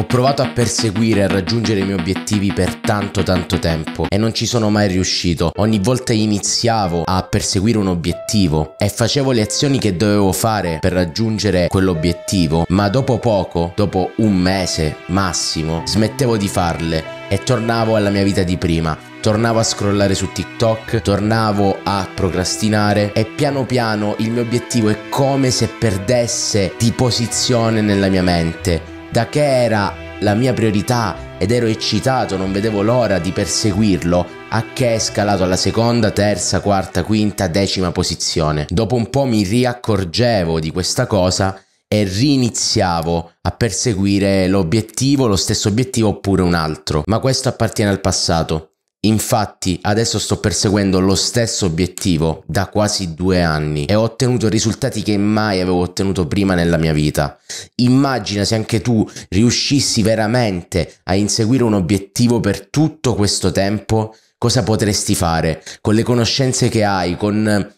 Ho provato a perseguire e a raggiungere i miei obiettivi per tanto tanto tempo e non ci sono mai riuscito. Ogni volta iniziavo a perseguire un obiettivo e facevo le azioni che dovevo fare per raggiungere quell'obiettivo, ma dopo poco, dopo un mese massimo, smettevo di farle e tornavo alla mia vita di prima. Tornavo a scrollare su TikTok, tornavo a procrastinare e piano piano il mio obiettivo è come se perdesse di posizione nella mia mente da che era la mia priorità ed ero eccitato, non vedevo l'ora di perseguirlo, a che è scalato alla seconda, terza, quarta, quinta, decima posizione. Dopo un po' mi riaccorgevo di questa cosa e riniziavo a perseguire l'obiettivo, lo stesso obiettivo oppure un altro, ma questo appartiene al passato. Infatti adesso sto perseguendo lo stesso obiettivo da quasi due anni e ho ottenuto risultati che mai avevo ottenuto prima nella mia vita. Immagina se anche tu riuscissi veramente a inseguire un obiettivo per tutto questo tempo, cosa potresti fare con le conoscenze che hai, con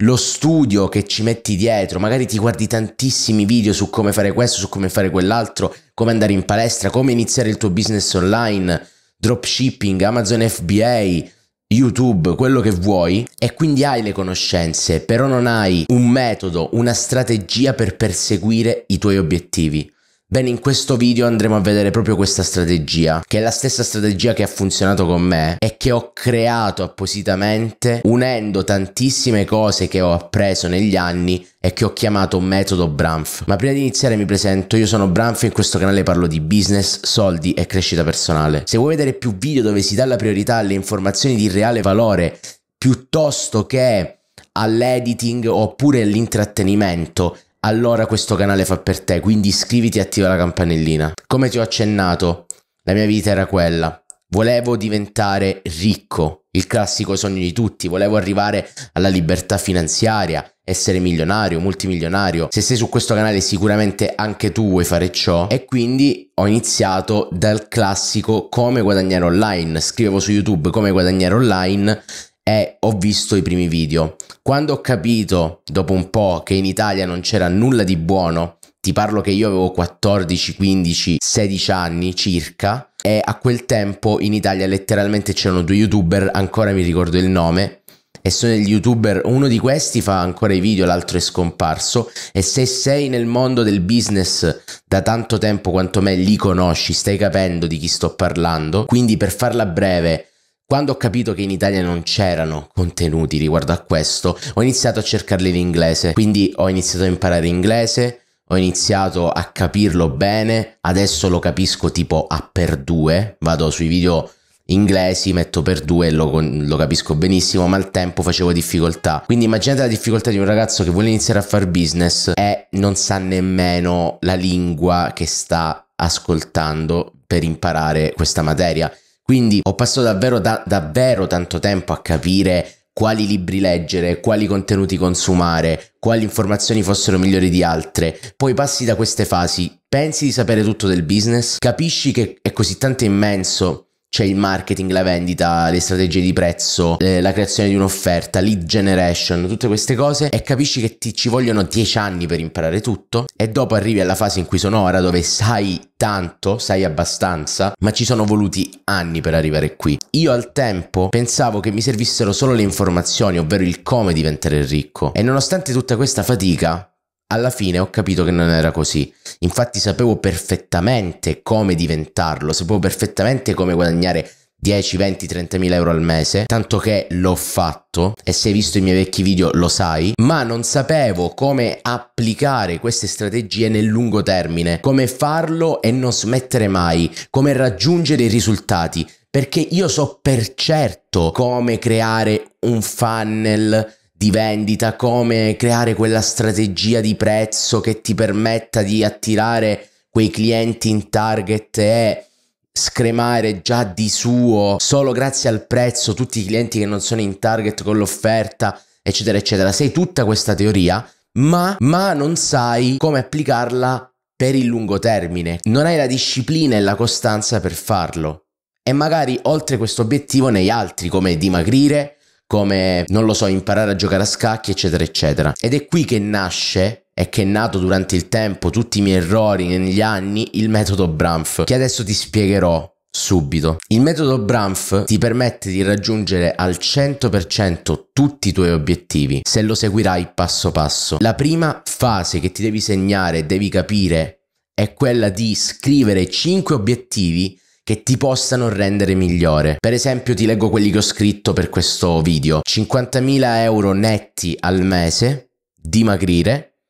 lo studio che ci metti dietro, magari ti guardi tantissimi video su come fare questo, su come fare quell'altro, come andare in palestra, come iniziare il tuo business online dropshipping, Amazon FBA, YouTube, quello che vuoi e quindi hai le conoscenze, però non hai un metodo, una strategia per perseguire i tuoi obiettivi. Bene, in questo video andremo a vedere proprio questa strategia, che è la stessa strategia che ha funzionato con me e che ho creato appositamente unendo tantissime cose che ho appreso negli anni e che ho chiamato metodo Branf. Ma prima di iniziare mi presento, io sono Branf e in questo canale parlo di business, soldi e crescita personale. Se vuoi vedere più video dove si dà la priorità alle informazioni di reale valore piuttosto che all'editing oppure all'intrattenimento allora questo canale fa per te, quindi iscriviti e attiva la campanellina. Come ti ho accennato, la mia vita era quella. Volevo diventare ricco, il classico sogno di tutti, volevo arrivare alla libertà finanziaria, essere milionario, multimilionario. Se sei su questo canale sicuramente anche tu vuoi fare ciò e quindi ho iniziato dal classico come guadagnare online. Scrivevo su YouTube come guadagnare online e ho visto i primi video. Quando ho capito dopo un po' che in Italia non c'era nulla di buono, ti parlo che io avevo 14, 15, 16 anni circa e a quel tempo in Italia letteralmente c'erano due youtuber, ancora mi ricordo il nome, e sono degli youtuber, uno di questi fa ancora i video, l'altro è scomparso e se sei nel mondo del business da tanto tempo quanto me li conosci, stai capendo di chi sto parlando. Quindi per farla breve, quando ho capito che in Italia non c'erano contenuti riguardo a questo, ho iniziato a cercarli in inglese, quindi ho iniziato a imparare inglese, ho iniziato a capirlo bene, adesso lo capisco tipo a per due, vado sui video inglesi, metto per due, lo, lo capisco benissimo, ma al tempo facevo difficoltà. Quindi immaginate la difficoltà di un ragazzo che vuole iniziare a fare business e non sa nemmeno la lingua che sta ascoltando per imparare questa materia. Quindi ho passato davvero, da, davvero tanto tempo a capire quali libri leggere, quali contenuti consumare, quali informazioni fossero migliori di altre. Poi passi da queste fasi, pensi di sapere tutto del business, capisci che è così tanto immenso c'è il marketing, la vendita, le strategie di prezzo, eh, la creazione di un'offerta, lead generation, tutte queste cose e capisci che ti, ci vogliono 10 anni per imparare tutto e dopo arrivi alla fase in cui sono ora dove sai tanto, sai abbastanza, ma ci sono voluti anni per arrivare qui. Io al tempo pensavo che mi servissero solo le informazioni, ovvero il come diventare ricco e nonostante tutta questa fatica alla fine ho capito che non era così. Infatti sapevo perfettamente come diventarlo, sapevo perfettamente come guadagnare 10, 20, 30 mila euro al mese, tanto che l'ho fatto e se hai visto i miei vecchi video lo sai, ma non sapevo come applicare queste strategie nel lungo termine, come farlo e non smettere mai, come raggiungere i risultati, perché io so per certo come creare un funnel di vendita, come creare quella strategia di prezzo che ti permetta di attirare quei clienti in target e scremare già di suo solo grazie al prezzo tutti i clienti che non sono in target con l'offerta, eccetera, eccetera. Sei tutta questa teoria, ma, ma non sai come applicarla per il lungo termine. Non hai la disciplina e la costanza per farlo. E magari oltre questo obiettivo nei altri, come dimagrire, come, non lo so, imparare a giocare a scacchi, eccetera, eccetera. Ed è qui che nasce e che è nato durante il tempo, tutti i miei errori negli anni, il metodo Bramf, che adesso ti spiegherò subito. Il metodo Bramf ti permette di raggiungere al 100% tutti i tuoi obiettivi se lo seguirai passo passo. La prima fase che ti devi segnare, devi capire, è quella di scrivere 5 obiettivi che ti possano rendere migliore. Per esempio ti leggo quelli che ho scritto per questo video. 50.000 euro netti al mese, dimagrire,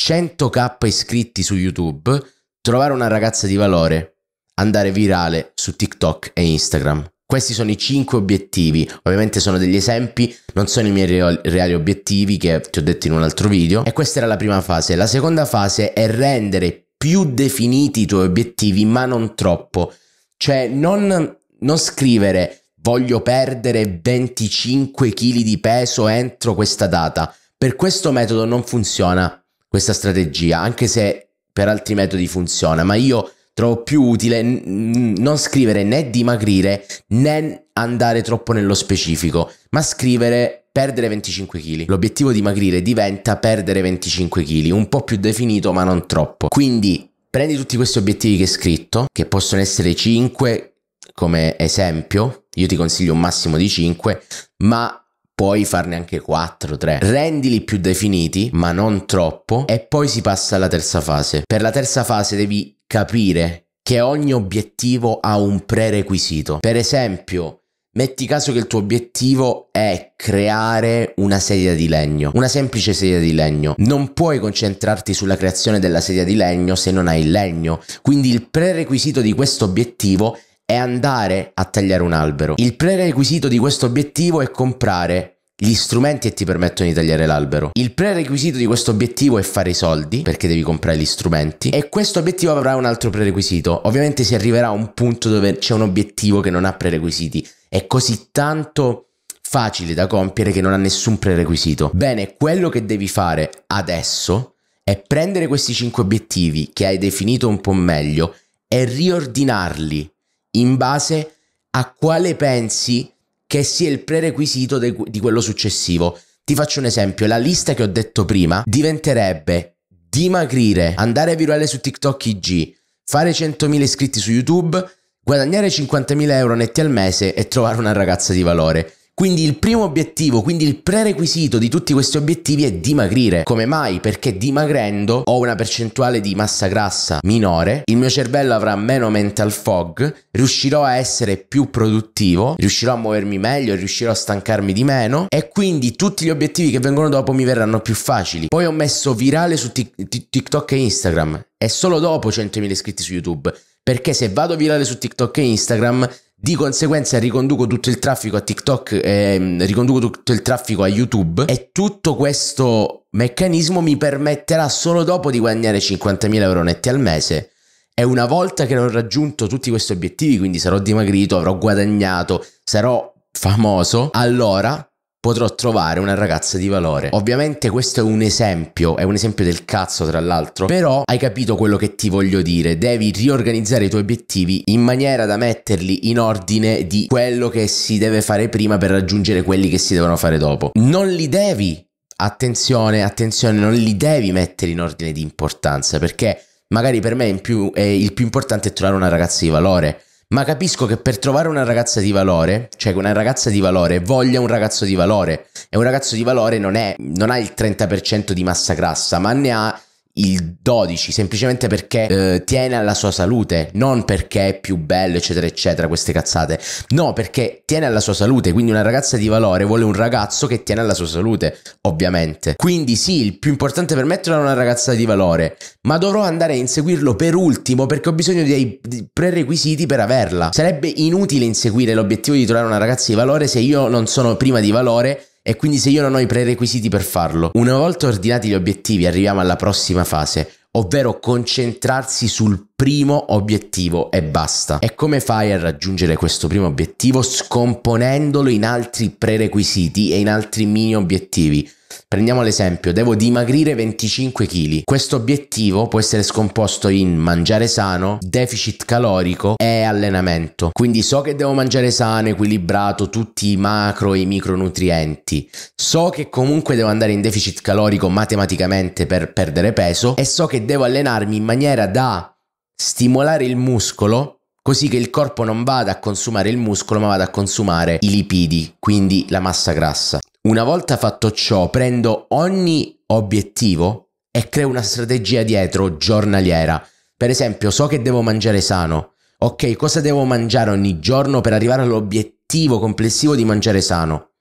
100k iscritti su YouTube, trovare una ragazza di valore, andare virale su TikTok e Instagram. Questi sono i 5 obiettivi, ovviamente sono degli esempi, non sono i miei reali obiettivi che ti ho detto in un altro video e questa era la prima fase. La seconda fase è rendere più definiti i tuoi obiettivi ma non troppo, cioè, non, non scrivere voglio perdere 25 kg di peso entro questa data. Per questo metodo non funziona questa strategia, anche se per altri metodi funziona, ma io trovo più utile n- non scrivere né dimagrire né andare troppo nello specifico, ma scrivere perdere 25 kg. L'obiettivo dimagrire diventa perdere 25 kg, un po' più definito ma non troppo. Quindi prendi tutti questi obiettivi che hai scritto, che possono essere 5 come esempio, io ti consiglio un massimo di 5, ma puoi farne anche 4, 3. Rendili più definiti, ma non troppo, e poi si passa alla terza fase. Per la terza fase devi capire che ogni obiettivo ha un prerequisito. Per esempio, Metti caso che il tuo obiettivo è creare una sedia di legno, una semplice sedia di legno. Non puoi concentrarti sulla creazione della sedia di legno se non hai il legno. Quindi il prerequisito di questo obiettivo è andare a tagliare un albero. Il prerequisito di questo obiettivo è comprare gli strumenti che ti permettono di tagliare l'albero. Il prerequisito di questo obiettivo è fare i soldi, perché devi comprare gli strumenti, e questo obiettivo avrà un altro prerequisito. Ovviamente si arriverà a un punto dove c'è un obiettivo che non ha prerequisiti è così tanto facile da compiere che non ha nessun prerequisito. Bene, quello che devi fare adesso è prendere questi 5 obiettivi che hai definito un po' meglio e riordinarli in base a quale pensi che sia il prerequisito de- di quello successivo. Ti faccio un esempio, la lista che ho detto prima diventerebbe dimagrire, andare a virale su TikTok IG, fare 100.000 iscritti su YouTube, guadagnare 50.000 euro netti al mese e trovare una ragazza di valore. Quindi il primo obiettivo, quindi il prerequisito di tutti questi obiettivi è dimagrire. Come mai? Perché dimagrendo ho una percentuale di massa grassa minore, il mio cervello avrà meno mental fog, riuscirò a essere più produttivo, riuscirò a muovermi meglio, riuscirò a stancarmi di meno e quindi tutti gli obiettivi che vengono dopo mi verranno più facili. Poi ho messo virale su TikTok e Instagram e solo dopo 100.000 iscritti su YouTube perché se vado virale su TikTok e Instagram, di conseguenza riconduco tutto il traffico a TikTok, ehm, riconduco tutto il traffico a YouTube e tutto questo meccanismo mi permetterà solo dopo di guadagnare 50.000 euro netti al mese. E una volta che ho raggiunto tutti questi obiettivi, quindi sarò dimagrito, avrò guadagnato, sarò famoso, allora potrò trovare una ragazza di valore. Ovviamente questo è un esempio, è un esempio del cazzo tra l'altro, però hai capito quello che ti voglio dire, devi riorganizzare i tuoi obiettivi in maniera da metterli in ordine di quello che si deve fare prima per raggiungere quelli che si devono fare dopo. Non li devi, attenzione, attenzione, non li devi mettere in ordine di importanza perché magari per me più, eh, il più importante è trovare una ragazza di valore ma capisco che per trovare una ragazza di valore, cioè che una ragazza di valore voglia un ragazzo di valore, e un ragazzo di valore non, è, non ha il 30% di massa grassa, ma ne ha il 12 semplicemente perché eh, tiene alla sua salute, non perché è più bello, eccetera, eccetera, queste cazzate. No, perché tiene alla sua salute, quindi una ragazza di valore vuole un ragazzo che tiene alla sua salute, ovviamente. Quindi sì, il più importante per me è trovare una ragazza di valore, ma dovrò andare a inseguirlo per ultimo perché ho bisogno dei prerequisiti per averla. Sarebbe inutile inseguire l'obiettivo di trovare una ragazza di valore se io non sono prima di valore e quindi se io non ho i prerequisiti per farlo, una volta ordinati gli obiettivi arriviamo alla prossima fase, ovvero concentrarsi sul primo obiettivo e basta. E come fai a raggiungere questo primo obiettivo? Scomponendolo in altri prerequisiti e in altri mini obiettivi. Prendiamo l'esempio, devo dimagrire 25 kg. Questo obiettivo può essere scomposto in mangiare sano, deficit calorico e allenamento. Quindi so che devo mangiare sano, equilibrato, tutti i macro e i micronutrienti. So che comunque devo andare in deficit calorico matematicamente per perdere peso e so che devo allenarmi in maniera da stimolare il muscolo così che il corpo non vada a consumare il muscolo ma vada a consumare i lipidi, quindi la massa grassa. Una volta fatto ciò, prendo ogni obiettivo e creo una strategia dietro giornaliera. Per esempio, so che devo mangiare sano. Ok, cosa devo mangiare ogni giorno per arrivare all'obiettivo complessivo di mangiare sano?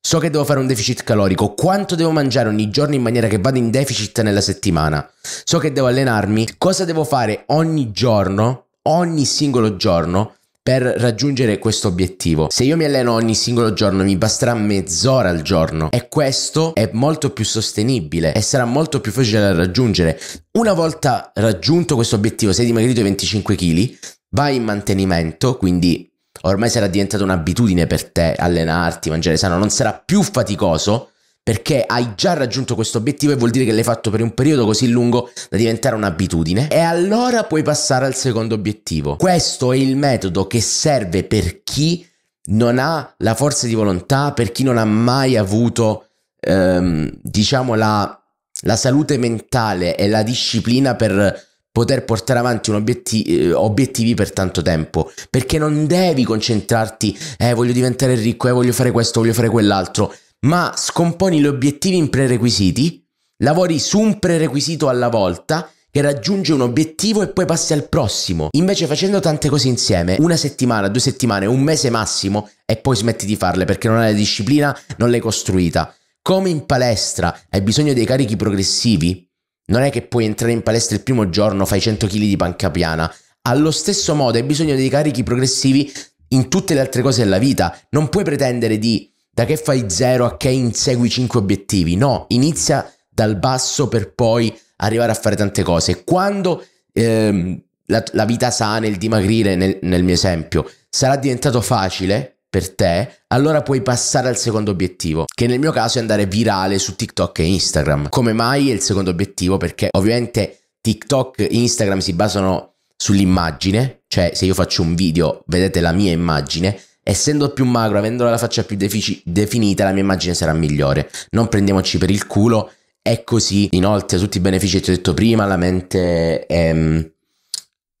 So che devo fare un deficit calorico, quanto devo mangiare ogni giorno in maniera che vada in deficit nella settimana. So che devo allenarmi, cosa devo fare ogni giorno, ogni singolo giorno per raggiungere questo obiettivo. Se io mi alleno ogni singolo giorno mi basterà mezz'ora al giorno e questo è molto più sostenibile e sarà molto più facile da raggiungere. Una volta raggiunto questo obiettivo, sei dimagrito 25 kg, vai in mantenimento, quindi ormai sarà diventata un'abitudine per te allenarti, mangiare sano, non sarà più faticoso perché hai già raggiunto questo obiettivo e vuol dire che l'hai fatto per un periodo così lungo da diventare un'abitudine e allora puoi passare al secondo obiettivo. Questo è il metodo che serve per chi non ha la forza di volontà, per chi non ha mai avuto, ehm, diciamo, la, la salute mentale e la disciplina per poter portare avanti obietti- eh, obiettivi per tanto tempo perché non devi concentrarti eh voglio diventare ricco eh voglio fare questo voglio fare quell'altro ma scomponi gli obiettivi in prerequisiti, lavori su un prerequisito alla volta che raggiunge un obiettivo e poi passi al prossimo. Invece facendo tante cose insieme, una settimana, due settimane, un mese massimo e poi smetti di farle perché non hai la disciplina, non l'hai costruita. Come in palestra hai bisogno dei carichi progressivi, non è che puoi entrare in palestra il primo giorno, fai 100 kg di panca piana. Allo stesso modo hai bisogno dei carichi progressivi in tutte le altre cose della vita. Non puoi pretendere di da che fai zero a che insegui cinque obiettivi. No, inizia dal basso per poi arrivare a fare tante cose. Quando ehm, la, la, vita sana, il dimagrire, nel, nel mio esempio, sarà diventato facile per te, allora puoi passare al secondo obiettivo, che nel mio caso è andare virale su TikTok e Instagram. Come mai è il secondo obiettivo? Perché ovviamente TikTok e Instagram si basano sull'immagine, cioè se io faccio un video vedete la mia immagine, Essendo più magro, avendo la faccia più defici- definita, la mia immagine sarà migliore. Non prendiamoci per il culo. È così. Inoltre, tutti i benefici che ti ho detto prima, la mente ehm,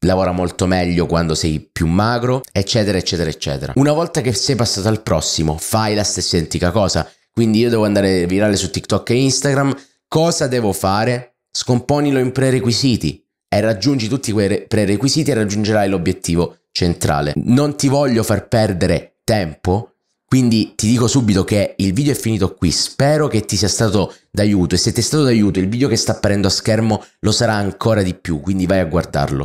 lavora molto meglio quando sei più magro, eccetera, eccetera, eccetera. Una volta che sei passato al prossimo, fai la stessa identica cosa. Quindi io devo andare virale su TikTok e Instagram. Cosa devo fare? Scomponilo in prerequisiti e raggiungi tutti quei prerequisiti e raggiungerai l'obiettivo centrale. Non ti voglio far perdere tempo, quindi ti dico subito che il video è finito qui, spero che ti sia stato d'aiuto e se ti è stato d'aiuto il video che sta apparendo a schermo lo sarà ancora di più, quindi vai a guardarlo.